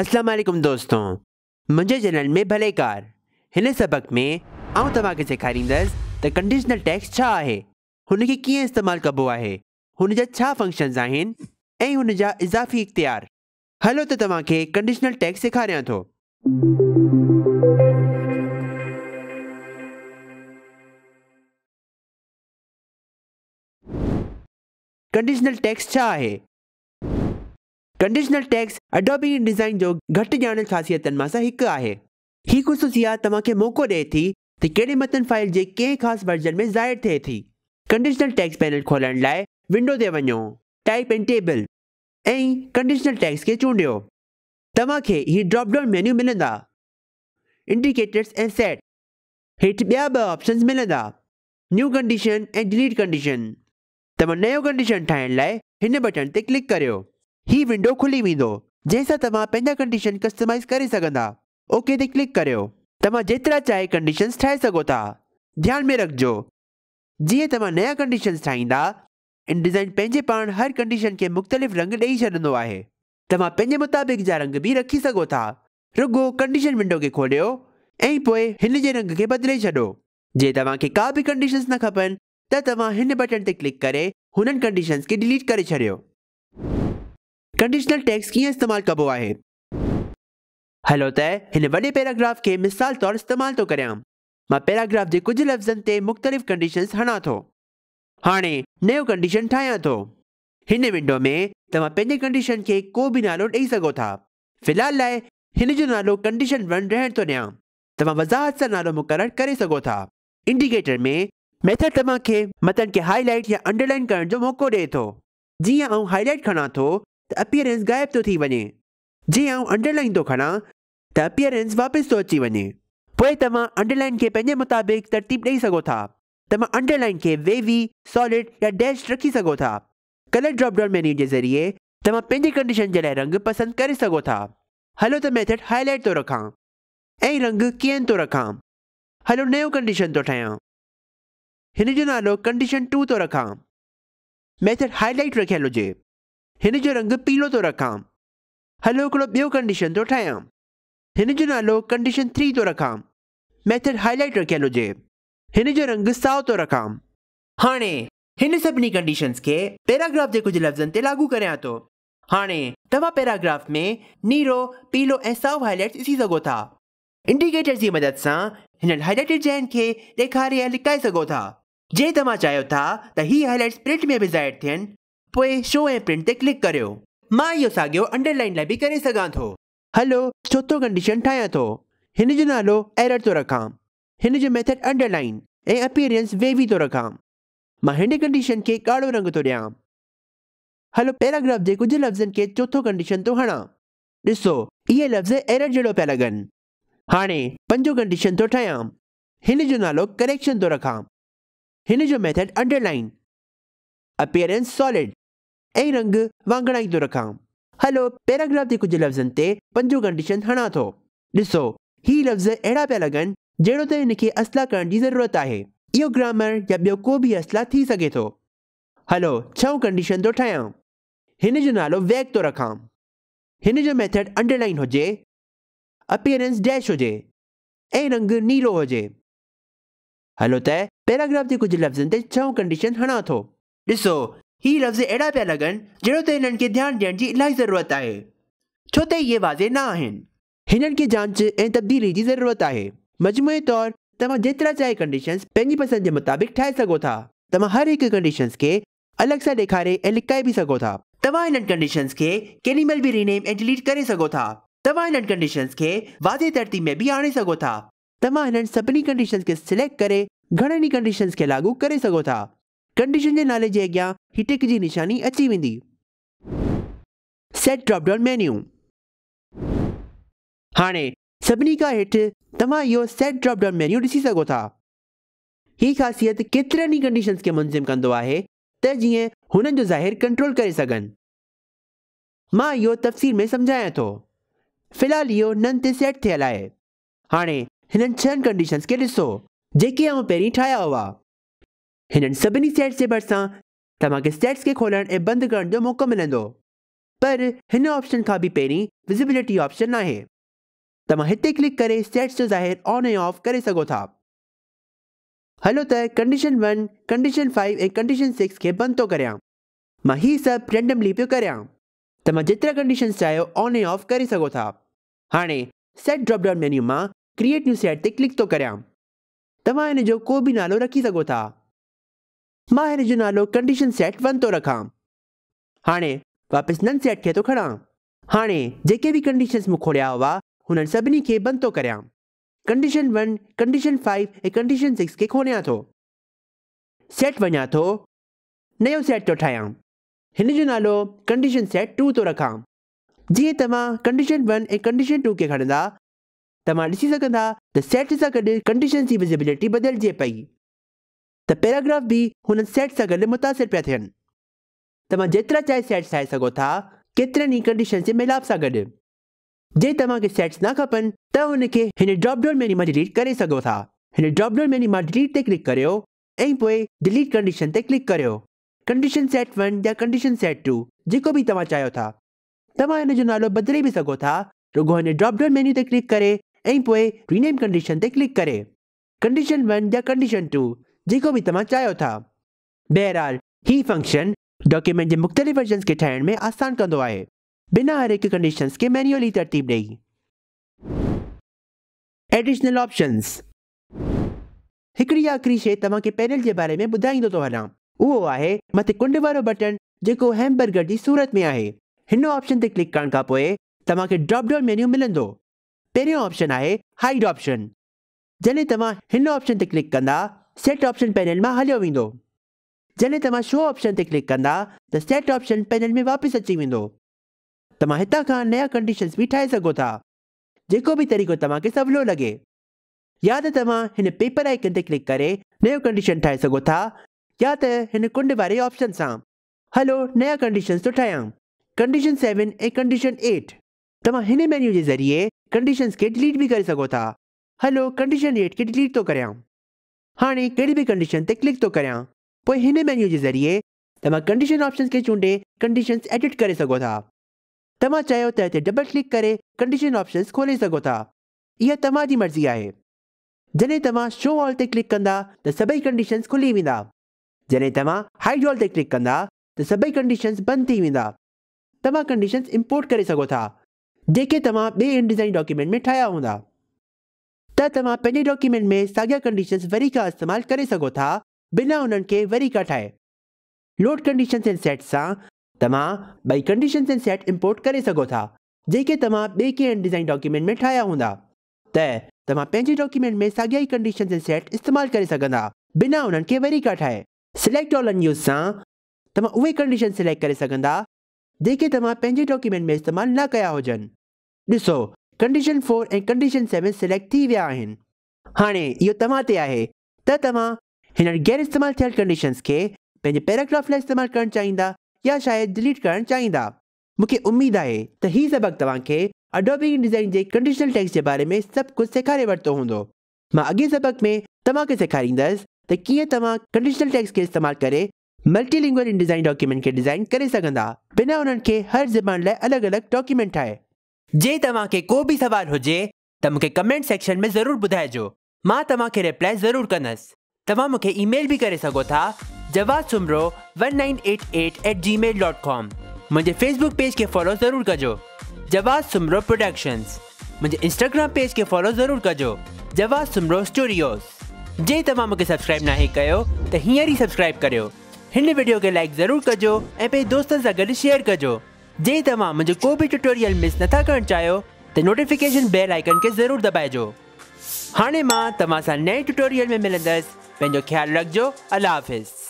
अस्सलाम वालेकुम दोस्तों मुझे जनरल में कार इन सबक में आऊं तव्हांखे सेखारींदसि तो कंडीशनल टैक्स छा आहे हुनखे कीअं कबो है उनजा छा फंक्शंस आहिनि ऐं इज़ाफ़ी इख़्तियार हलो तो तव्हांखे कंडीशनल टैक्स सेखारियां तो कंडीशनल टैक्स छा कंडीशनल टैक्स अडोबी डिज़ाइन जो घटि ॼाणल ख़ासियतनि मां सां हिकु आहे ही ख़ुशूसियात तव्हांखे मौक़ो ॾिए थी त कहिड़े मतन फाइल जे कंहिं ख़ासि वर्जन में ज़ाहिर थिए थी कंडीशनल टैक्स पैनल खोलण लाइ विंडो ते वञो टाइप एंड टेबल ऐं कंडीशनल टैक्स खे चूंडियो तव्हांखे ही ड्रॉपडाउन मेन्यू मिलंदा इंडिकेटर्स ऐं सेट हेठि ॿिया ॿ ऑप्शन्स मिलंदा न्यू कंडीशन ऐं डिलीट कंडीशन तव्हां नयो कंडीशन ठाहिण लाइ हिन बटन ते क्लिक करियो ही विंडो खुली वेंदो जैसा तव्हां पंहिंजा कंडीशन कस्टमाइज़ करे सघंदा ओके ते क्लिक करियो तव्हां जेतिरा चाहे कंडीशन्स ठाहे सघो था ध्यान में रखिजो जीअं तव्हां नया कंडीशन्स ठाहींदा इनडिज़ाइन पंहिंजे पाण हर कंडीशन खे मुख़्तलिफ़ रंग ॾेई छॾींदो आहे तव्हां पंहिंजे मुताबिक़ जा रंग बि रखी सघो था रुगो कंडीशन विंडो खे खोलियो ऐं पोइ हिन जे रंग खे बदिले छॾियो जे तव्हांखे का बि कंडीशन्स न खपनि त तव्हां हिन बटन ते क्लिक करे हुननि कंडीशन्स खे डिलीट करे छॾियो कंडीशनल टेक्स्ट कीअं इस्तेमालु कबो आहे हलो त हिन वॾे पैराग्राफ खे मिसाल तौरु इस्तेमालु थो करियां मां पैराग्राफ जे कुझु लफ़्ज़नि ते मुख़्तलिफ़ कंडीशन हणा थो हाणे नयो कंडीशन ठाहियां थो हिन विंडो में तव्हां पंहिंजे कंडीशन खे को बि नालो ॾेई सघो था फ़िलहाल लाइ हिन जो नालो कंडीशन वन रहण थो ॾियां तव्हां वज़ाहत सां नालो मुक़ररु करे सघो था इंडिकेटर में तव्हांखे मतन खे हाईलाइट या अंडरलाइन करण जो मौक़ो ॾिए थो जीअं मां हाईलाइट खणा थो त अपियरेंस गायब थो तो थी वञे जीअं आउं अंडरलाइन थो खणां त अपियरेंस वापसि थो अची वञे पोइ तव्हां अंडरलाइन खे पंहिंजे मुताबिक़ तरतीब ॾेई सघो था तव्हां अंडरलाइन खे वेवी सॉलिड या डैश रखी सघो था कलर ड्रॉपडाउन मेन्यू जे ज़रिए तव्हां पंहिंजी कंडीशन जे लाइ रंग पसंदि करे सघो था हलो त मेथड हाईलाइट थो रखां ऐं रंग कीअं थो तो रखां हलो नयो कंडीशन थो तो ठाहियां हिन जो नालो कंडीशन टू थो रखां मेथड हाईलाइट रखियलु हुजे हिन रंग पीलो तो रखा हलो बो ॿियो कंडीशन थो ठाहियां हिन नालो कंडीशन थ्री तो रखा मैथड हाईलाइट रखियलु हुजे रंग साओ तो रखा हाँ हिन सभिनी कंडीशन्स खे पैराग्राफ जे कुझु लफ़्ज़नि लागू करियां थो हाणे तव्हां में नीरो पीलो ऐं साओ हाईलाइट ॾिसी था इंडिकेटर जी मदद सां हिन हाईलाइटेड जैन खे ॾेखारे या लिकाए सघो था जे तव्हां था त हीअ हाईलाइट्स प्रिंट में बि ज़ाहिर थियनि પોએ શો એ પ્રિન્ટ તે ક્લિક કર્યો मां इहो साॻियो अंडरलाइन ला भी करे सघां थो हलो चौथो कंडीशन ठाहियां थो हिन जो नालो एरर तो रखा हिन जो मेथड अंडरलाइन ए अपीयरेंस वेवी तो रखा मां हिन कंडीशन के ॻाढ़ो रंग तो ॾियां हलो पैराग्राफ जे कुछ लफ्जन के चोथों कंडीशन तो हणा ॾिसो ये लफ़्ज़ एरर जहिड़ो पिया लगन हाणे पंजो कंडीशन तो ठाहियां हिन जो नालो करेक्शन तो रखा हिन जो मेथड अंडरलाइन अपीयरेंस सॉलिड ऐ रंग वांगणाई तो रखा हलो पैराग्राफ के कुछ लफ्जन से पंजो कंडीशन हणा तो ॾिसो ही लफ़्ज़ अहिड़ा पे लगन जहिड़ो त इनके असला करण की ज़रूरत है यो ग्रामर या बो को भी असला थी सके तो हलो छो कंडीशन तो ठाया हिन जो नालो वैग तो रखा हिन जो मेथड अंडरलाइन हुजे अपीयरेंस डैश हुजे रंग नीलो हुजे हलो त पैराग्राफ के कुछ लफ्जन से छहों कंडीशन हणा तो ॾिसो हीरव लफ्ज अड़ा पिया लगन जहिड़ो त हिननि खे ध्यानु ॾियण इलाही ज़रूरत है छो तो ये वाज़े ना इन हिननि खे जांच ऐं तब्दीली की ज़रूरत है मजमूई तौर तव्हां जेतिरा चाहे कंडीशन्स पंहिंजी पसंदि जे मुताबिक़ ठाहे सघो था तुम हर एक कंडीशन्स के अलग से ॾेखारे ए लिखा भी सघो था तव्हां हिननि कंडीशन्स खे मेल भी रीनेम ए डिलीट कर सघो था तुम इन कंडीशन्स के वाज़े तरतीब में भी आने सघो था तुम इन सभी कंडीशन्स के सिलेक्ट कर घणनि ई कंडीशन्स खे लागू कर सघो था कंडीशन ಕಂಡೀಷನ್ಗೆ ನಾಲೆಜ್ ಆ್ಯಾಗ್ಯಾ ಹಿಟಕಿಜಿ ನಿಶಾನಿ ಅಚ್ಚಿವಿಂದಿ सेट ड्रॉप डाउन मेन्यू हाणे सभिनी खां हेठि तव्हां इहो सेट ड्रॉप डाउन मेन्यू ॾिसी सघो था ही ख़ासियत केतर ही कंडीशन के मुंज़िम कहें जो ज़ाहिर कंट्रोल कर सघनि मां यो तफ़सील में समझाया तो फिलहाल यो नन से सैट थियल है हाँ इन छह कंडीशन के ऐसो जी आउं ठाया हुआ इन सभी सेट्स के भरसा तक सेट्स के खोलण ए बंद करण मौक़ो मिल पर हिन ऑप्शन का भी पहिरीं विज़िबिलिटी ऑप्शन ना है तव्हां इतने क्लिक कर सेट्स जो ज़ाहिर ऑन एंड ऑफ कर सघो था हलो त कंडीशन वन कंडीशन फाइव ए कंडीशन सिक्स के बंद तो कर मां हीअ रेंडमली पे करियां तव्हां जितना कंडीशन चाहिए ऑन एंड ऑफ कर सो था हाँ सेट ड्रॉपडाउन मेन्यू में क्रिएट न्यू सेट से क्लिक तो कर तुम इन जो को भी नालो रखी सो था मां जो नालो कंडीशन सेट वन तो रखा हाणे वापस नन सेट खे थो खणां हाणे जेके बि कंडीशन्स मूं खोलिया हुआ उन सभिनी खे बंदि तो थो करियां कंडीशन वन कंडीशन फाइव ए कंडीशन सिक्स के खोलिया तो सेट वञा तो नयो सेट तो ठाहियां हिन जो नालो कंडीशन सेट टू तो रखा जी तव्हां कंडीशन वन ए कंडीशन टू के खणंदा तव्हां ॾिसी सघंदा सेट सां गॾु कंडीशन की विज़िबिलिटी बदिलजे पई ತ पैराग्राफ ಬಿ ಹುನनि सेट सां गॾु मुतासिर पे थियनि तव्हां जेतिरा चाहे सेट्स ठाहे सघो था केतिरनि ई कंडीशन जे मिलाप सां गॾु जे तव्हांखे सेट्स न खपनि त हुनखे हिन ड्रॉपडाउन मेन्यू मां डिलीट करे सघो था हिन ड्रॉपडाउन मेन्यू मां डिलीट ते क्लिक करियो ऐं पोइ डिलीट कंडीशन ते क्लिक करियो कंडीशन सेट वन या कंडीशन सेट टू जेको भी तव्हां चाहियो था तव्हां हिन जो नालो बदले भी सघो था रुगो हिन ड्रॉपडाउन मेन्यू ते क्लिक करे ऐं पोइ रीनेम कंडीशन ते क्लिक करे कंडीशन वन या कंडीशन टू जिको चाहियो था बहरहाल ही फंक्शन डॉक्यूमेंट जे मुख़्तलिफ़ वर्जन खे ठाहिण में आसान कंदो आहे बिना हर हिकु कंडीशंस खे मैन्युअली तरतीब ॾेई एडिशनल ऑप्शंस हिकिड़ी आख़िरी शइ तव्हांखे पैनल जे बारे में ॿुधाईंदो थो तो हलां उहो आहे मथे कुंड वारो बटन जेको हैमबर्गर जी सूरत में आहे हिन ऑप्शन ते क्लिक करण खां पोइ तव्हांखे ड्रॉपडाउन मेन्यू मिलंदो पहिरियों ऑप्शन आहे हाइड ऑप्शन जॾहिं तव्हां हिन ऑप्शन ते क्लिक कंदा ऑप्शन पैनल में हलो वो जैसे तव्हां शो ऑप्शन से क्लिक कंदा तो सेट ऑप्शन पैनल में वापस अची वो तव्हां हितां नया कंडीशन्स भी ठाहे सको था जो भी तरीक़ो तक सवलो लगे या तो तुम पेपर आइकन क्लिक कर नयो कंडीशन ठाहे सको था या तो इन कुंड वारे ऑप्शन से हलो नया कंडीशन्स तो ठाया कंडीशन सेवन ए कंडीशन एट तुम इन मेन्यू के ज़रिए कंडीशन्स के डिलीट भी कर सको था हलो कंडीशन एट के डिलीट तो करियां हाँ कड़ी भी कंडीशन से क्लिक तो ಪೋಯ್ मेन्यू के ज़रिए कंडीशन ऑप्शन के चूंडे कंडीशन एडिट कर था तमा डबल क्लिक कर कंडीशन ऑप्शन खोले सघो था इहा मर्ज़ी है जैसे तुम शो ऑल से क्लिक कंदा तो सभी कंडीशन खुली वा जैसे तुम हाइड ऑल से क्लिक कंदा तो सभी कंडीशन बंद थी वेंदा तव्हां इंपोर्ट करे सघो था जेके तुम बे इन डिज़ाइन डॉक्यूमेंट में ठाया हूँ त तव्हां पंहिंजे डॉक्यूमेंट में साॻिया कंडीशन वरी खां इस्तेमालु करे सघो था बिना उन्हनि खे वरी खां ठाहे लोड कंडीशन ऐं सेट सां तव्हां ॿई कंडीशन ऐं सेट इम्पोर्ट करे सघो था जेके तव्हां ॿिए कंहिं डिज़ाइन डॉक्यूमेंट में ठाहिया हूंदा त तव्हां पंहिंजे डॉक्यूमेंट में साॻिया ई कंडीशन ऐं सेट इस्तेमालु करे सघंदा बिना उन्हनि खे वरी खां ठाहे सिलेक्ट ऑल यूज़ सां तव्हां उहे कंडीशन सिलेक्ट करे सघंदा जेके तव्हां पंहिंजे डॉक्यूमेंट में इस्तेमालु न कया हुजनि ॾिसो कंडीशन फोर ऐं कंडीशन सेवन सिलेक्ट थी विया आहिनि हाणे इहो तव्हां ते आहे त तव्हां हिन गैर इस्तेमालु थियल कंडीशन्स खे पंहिंजे पैराग्राफ लाइ इस्तेमालु करणु चाहींदा या शायदि डिलीट करणु चाहींदा मूंखे उमेद आहे त हीउ सबक़ु तव्हांखे अडोबी डिज़ाइन जे कंडीशनल टैक्स जे बारे में सभु कुझु सेखारे वरितो हूंदो मां अॻे सबक़ में तव्हांखे सेखारींदसि त तो कीअं तव्हां कंडीशनल टैक्स खे इस्तेमालु करे मल्टीलिंगुअल डिज़ाइन डॉक्यूमेंट खे डिज़ाइन करे सघंदा बिना उन्हनि खे हर ज़बान लाइ अलॻि अलॻि डॉक्यूमेंट ठाहे जे तमा के को भी सवाल हो जे त मूंखे कमेंट सेक्शन में जरूर ज़रूरु ॿुधाइजो मां के रिप्लाई जरूर कनस तमा मूंखे ईमेल भी करे सको था जवाब सुमरो 1988@gmail.com मुझे फेसबुक पेज के फॉलो जरूर कजो जवाब सुमरो प्रोडक्शंस मुझे इंस्टाग्राम पेज के फॉलो जरूर कजो जवाब सुमरो स्टूडियोस जे तमा मूंखे सब्सक्राइब नाहे कयो त हियरी सब्सक्राइब करयो हिन वीडियो के लाइक जरूर कजो ए पे दोस्तनि से गॾु शेयर कजो जे तमाम मुझे को भी ट्यूटोरियल मिस नथा करणु चाहियो त नोटिफिकेशन बेल आइकन के जरूर दॿाइजो हाँ मां तव्हां नए ट्यूटोरियल में मिलंदसि पंहिंजो ख़्यालु रखिजो अला हाफ़िज़